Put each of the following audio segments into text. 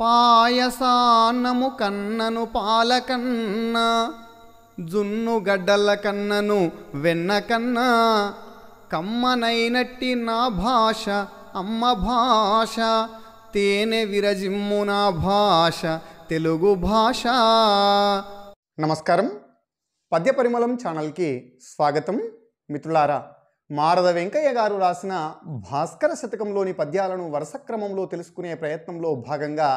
పాయసాన్నము కన్నను పాలకన్న జున్ను గడ్డల కన్నను వెన్న కన్నా కమ్మనైనట్టి నా భాష అమ్మ భాష తేనె విరజిమ్ము నా భాష తెలుగు భాష నమస్కారం పద్య పరిమళం ఛానల్కి స్వాగతం మిత్రులారా మారద వెంకయ్య గారు రాసిన భాస్కర శతకంలోని పద్యాలను వరుస క్రమంలో తెలుసుకునే ప్రయత్నంలో భాగంగా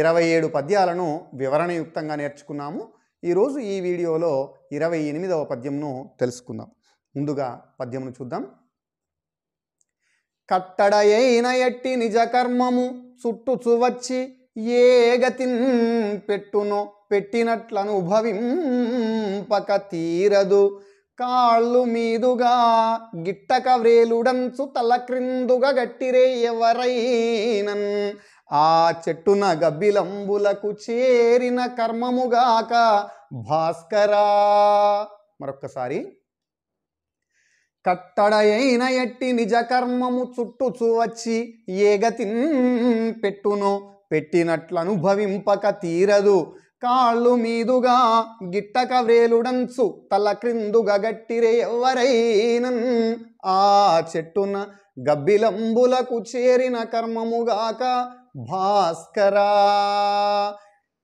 ఇరవై ఏడు పద్యాలను వివరణయుక్తంగా నేర్చుకున్నాము ఈరోజు ఈ వీడియోలో ఇరవై ఎనిమిదవ పద్యంను తెలుసుకుందాం ముందుగా పద్యమును చూద్దాం కట్టడయైన ఎట్టి నిజ కర్మము చుట్టుచువచ్చి ఏ గతి పెట్టునో పెట్టినట్లను భవింపక తీరదు కాళ్ళు మీదుగా గిట్టక వ్రేలుడంచు తల క్రిందుగా గట్టిరే ఎవరైనన్ ఆ చెట్టున గబ్బిలంబులకు చేరిన కర్మముగాక భాస్కరా మరొక్కసారి కట్టడయైన ఎట్టి నిజ కర్మము చుట్టూచూ వచ్చి ఏగతిన్ పెట్టును పెట్టినట్లనుభవింపక తీరదు కాళ్ళు మీదుగా గిట్టక వ్రేలుడంచు తల క్రిందుగా గట్టిరే ఎవరైనన్ ఆ చెట్టున గబ్బిలంబులకు చేరిన కర్మముగాక భాస్కరా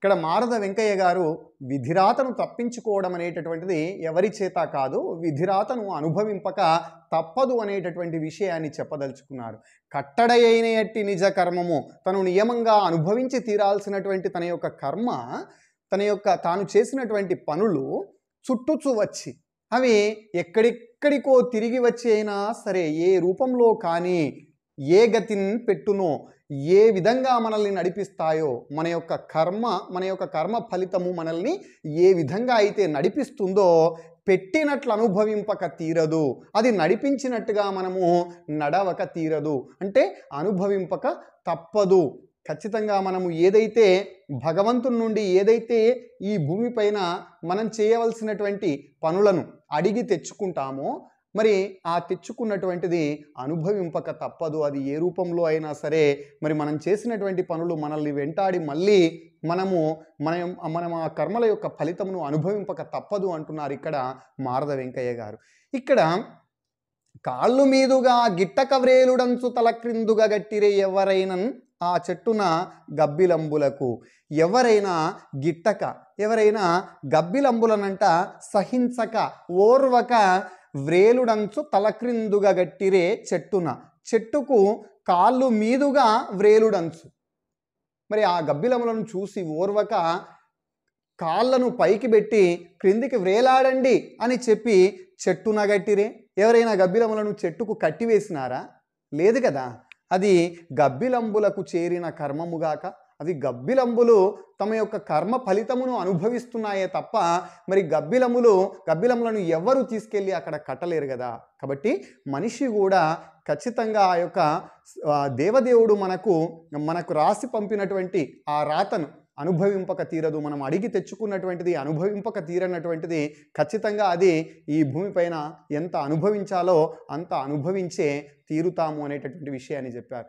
ఇక్కడ మారద వెంకయ్య గారు విధిరాతను తప్పించుకోవడం అనేటటువంటిది ఎవరి చేత కాదు విధిరాతను అనుభవింపక తప్పదు అనేటటువంటి విషయాన్ని చెప్పదలుచుకున్నారు కట్టడయైన ఎట్టి నిజ కర్మము తను నియమంగా అనుభవించి తీరాల్సినటువంటి తన యొక్క కర్మ తన యొక్క తాను చేసినటువంటి పనులు చుట్టుచు వచ్చి అవి ఎక్కడెక్కడికో తిరిగి వచ్చి అయినా సరే ఏ రూపంలో కానీ ఏ గతిని పెట్టునో ఏ విధంగా మనల్ని నడిపిస్తాయో మన యొక్క కర్మ మన యొక్క కర్మ ఫలితము మనల్ని ఏ విధంగా అయితే నడిపిస్తుందో పెట్టినట్లు అనుభవింపక తీరదు అది నడిపించినట్టుగా మనము నడవక తీరదు అంటే అనుభవింపక తప్పదు ఖచ్చితంగా మనము ఏదైతే భగవంతుని నుండి ఏదైతే ఈ భూమిపైన మనం చేయవలసినటువంటి పనులను అడిగి తెచ్చుకుంటామో మరి ఆ తెచ్చుకున్నటువంటిది అనుభవింపక తప్పదు అది ఏ రూపంలో అయినా సరే మరి మనం చేసినటువంటి పనులు మనల్ని వెంటాడి మళ్ళీ మనము మనం మనం ఆ కర్మల యొక్క ఫలితమును అనుభవింపక తప్పదు అంటున్నారు ఇక్కడ మారద వెంకయ్య గారు ఇక్కడ కాళ్ళు మీదుగా గిట్టక కవ్రేలుడంచు తల క్రిందుగా గట్టిరే ఎవరైనా ఆ చెట్టున గబ్బిలంబులకు ఎవరైనా గిట్టక ఎవరైనా గబ్బిలంబులనంట సహించక ఓర్వక వ్రేలుడంచు తలక్రిందుగా గట్టిరే చెట్టున చెట్టుకు కాళ్ళు మీదుగా వ్రేలుడంచు మరి ఆ గబ్బిలములను చూసి ఓర్వక కాళ్ళను పైకి పెట్టి క్రిందికి వ్రేలాడండి అని చెప్పి చెట్టున గట్టిరే ఎవరైనా గబ్బిలములను చెట్టుకు కట్టివేసినారా లేదు కదా అది గబ్బిలంబులకు చేరిన కర్మముగాక అవి గబ్బిలంబులు తమ యొక్క కర్మ ఫలితమును అనుభవిస్తున్నాయే తప్ప మరి గబ్బిలములు గబ్బిలములను ఎవరు తీసుకెళ్ళి అక్కడ కట్టలేరు కదా కాబట్టి మనిషి కూడా ఖచ్చితంగా ఆ యొక్క దేవదేవుడు మనకు మనకు రాసి పంపినటువంటి ఆ రాతను అనుభవింపక తీరదు మనం అడిగి తెచ్చుకున్నటువంటిది అనుభవింపక తీరనటువంటిది ఖచ్చితంగా అది ఈ భూమిపైన ఎంత అనుభవించాలో అంత అనుభవించే తీరుతాము అనేటటువంటి విషయాన్ని చెప్పారు